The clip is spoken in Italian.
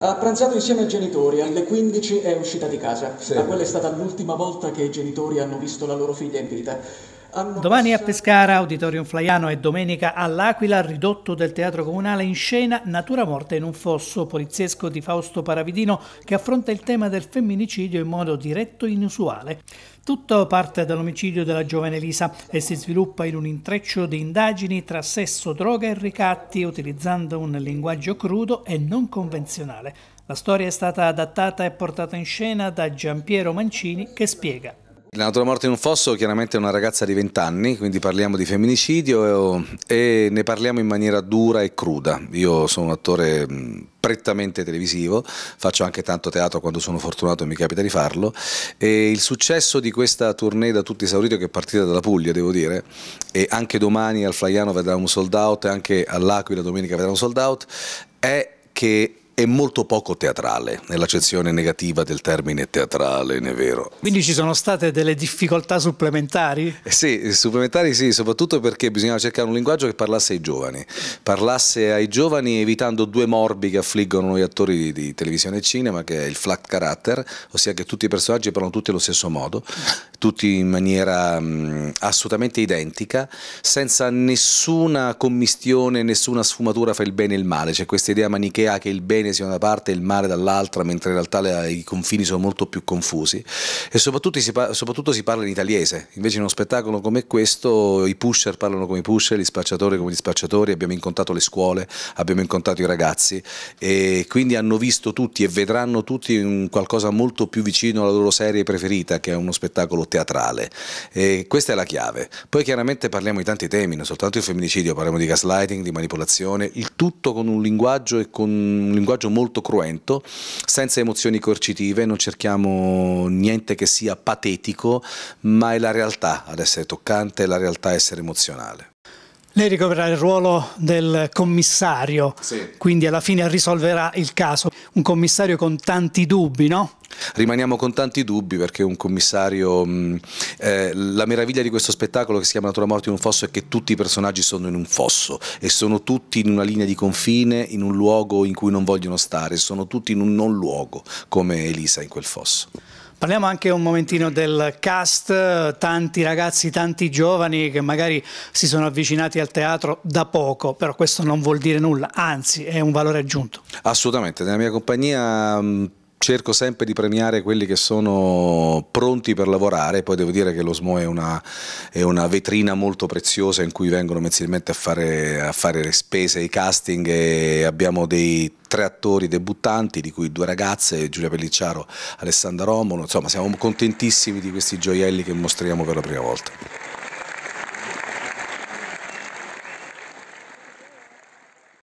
Ha pranzato insieme ai genitori, alle 15 è uscita di casa. Sì. Ma quella è stata l'ultima volta che i genitori hanno visto la loro figlia in vita. Domani a Pescara, Auditorium Flaiano e domenica all'Aquila, ridotto del Teatro Comunale in scena Natura Morte in un fosso poliziesco di Fausto Paravidino che affronta il tema del femminicidio in modo diretto e inusuale. Tutto parte dall'omicidio della giovane Elisa e si sviluppa in un intreccio di indagini tra sesso, droga e ricatti utilizzando un linguaggio crudo e non convenzionale. La storia è stata adattata e portata in scena da Giampiero Mancini che spiega la natura morta in un fosso chiaramente è una ragazza di 20 anni, quindi parliamo di femminicidio oh, e ne parliamo in maniera dura e cruda. Io sono un attore mm, prettamente televisivo, faccio anche tanto teatro quando sono fortunato e mi capita di farlo e il successo di questa tournée da tutti esaurito che è partita dalla Puglia devo dire e anche domani al Flaiano vedrà un sold out e anche all'Aquila domenica vedrà un sold out è che è molto poco teatrale, nell'accezione negativa del termine teatrale, ne è vero. Quindi ci sono state delle difficoltà supplementari? Eh sì, supplementari sì, soprattutto perché bisognava cercare un linguaggio che parlasse ai giovani, parlasse ai giovani evitando due morbi che affliggono gli attori di, di televisione e cinema, che è il flat character, ossia che tutti i personaggi parlano tutti allo stesso modo, tutti in maniera mh, mm, assolutamente identica, senza nessuna commistione, nessuna sfumatura fra il bene e il male. C'è questa idea manichea che il bene sia una parte e il male dall'altra, mentre in realtà le, i confini sono molto più confusi. E soprattutto si, soprattutto si, parla in italiese. Invece in uno spettacolo come questo i pusher parlano come i pusher, gli spacciatori come gli spacciatori, abbiamo incontrato le scuole, abbiamo incontrato i ragazzi e quindi hanno visto tutti e vedranno tutti un qualcosa molto più vicino alla loro serie preferita, che è uno spettacolo teatrale. E questa è la chiave. Poi chiaramente parliamo di tanti temi, non soltanto di femminicidio, parliamo di gaslighting, di manipolazione, il tutto con un linguaggio e con un linguaggio molto cruento, senza emozioni coercitive, non cerchiamo niente che sia patetico, ma è la realtà ad essere toccante, è la realtà ad essere emozionale. Lei ricoverà il ruolo del commissario, sì. quindi alla fine risolverà il caso. Un commissario con tanti dubbi, no? rimaniamo con tanti dubbi perché un commissario, mh, mm, eh, la meraviglia di questo spettacolo che si chiama Natura morte in un fosso è che tutti i personaggi sono in un fosso e sono tutti in una linea di confine, in un luogo in cui non vogliono stare, sono tutti in un non luogo come Elisa in quel fosso. Parliamo anche un momentino del cast, tanti ragazzi, tanti giovani che magari si sono avvicinati al teatro da poco, però questo non vuol dire nulla, anzi è un valore aggiunto. Assolutamente, nella mia compagnia mm, cerco sempre di premiare quelli che sono pronti per lavorare, poi devo dire che lo SMO è una, è una vetrina molto preziosa in cui vengono mensilmente a fare, a fare le spese, i casting e abbiamo dei tre attori debuttanti, di cui due ragazze, Giulia Pellicciaro, e Alessandra Romolo, insomma siamo contentissimi di questi gioielli che mostriamo per la prima volta.